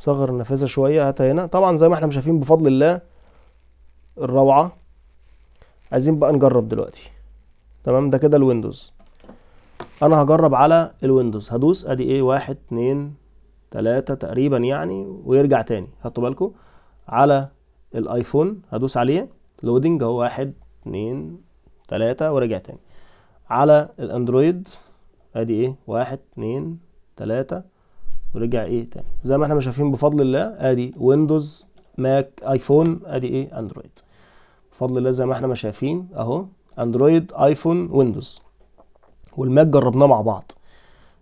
صغر النافذه شويه هاتها هنا طبعا زي ما احنا شايفين بفضل الله الروعه عايزين بقى نجرب دلوقتي تمام ده كده الويندوز انا هجرب على الويندوز هدوس ادي ايه واحد اتنين تلاتة تقريبا يعني ويرجع تاني خدتوا بالكم على الايفون هدوس عليه لودنج اهو واحد اتنين تلاتة ورجع تاني على الاندرويد ادي ايه واحد اتنين تلاتة ورجع ايه تاني زي ما احنا ما شايفين بفضل الله ادي ويندوز ماك ايفون ادي ايه اندرويد بفضل الله زي ما احنا ما شايفين اهو اندرويد ايفون ويندوز والماك جربناه مع بعض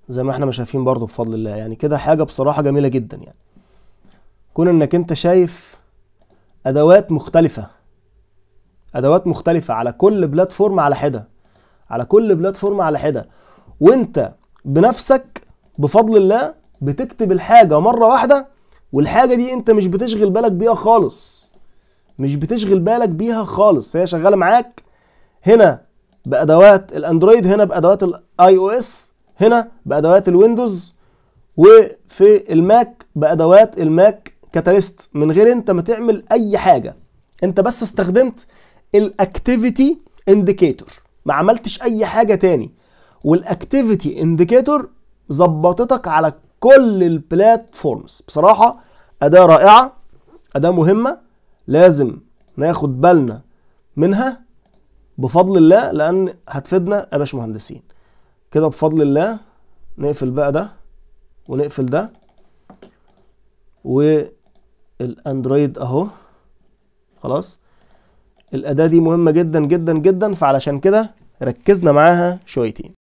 زي ما احنا ما شايفين برضو بفضل الله يعني كده حاجه بصراحه جميله جدا يعني كون انك انت شايف ادوات مختلفه ادوات مختلفه على كل بلاتفورم على حده على كل بلاتفورم على حده وانت بنفسك بفضل الله بتكتب الحاجه مره واحده والحاجه دي انت مش بتشغل بالك بيها خالص مش بتشغل بالك بيها خالص هي شغاله معاك هنا بادوات الاندرويد هنا بادوات الاي او اس هنا بادوات الويندوز وفي الماك بادوات الماك كاتاليست من غير انت ما تعمل اي حاجه انت بس استخدمت الاكتيفيتي انديكيتور ما عملتش اي حاجه تاني والاكتيفيتي انديكيتور ظبطتك على كل البلاتفورمز بصراحه اداه رائعه اداه مهمه لازم ناخد بالنا منها بفضل الله لان هتفيدنا يا باشمهندسين كده بفضل الله نقفل بقى ده ونقفل ده والاندرويد اهو خلاص الاداه دي مهمه جدا جدا جدا فعلشان كده ركزنا معاها شويتين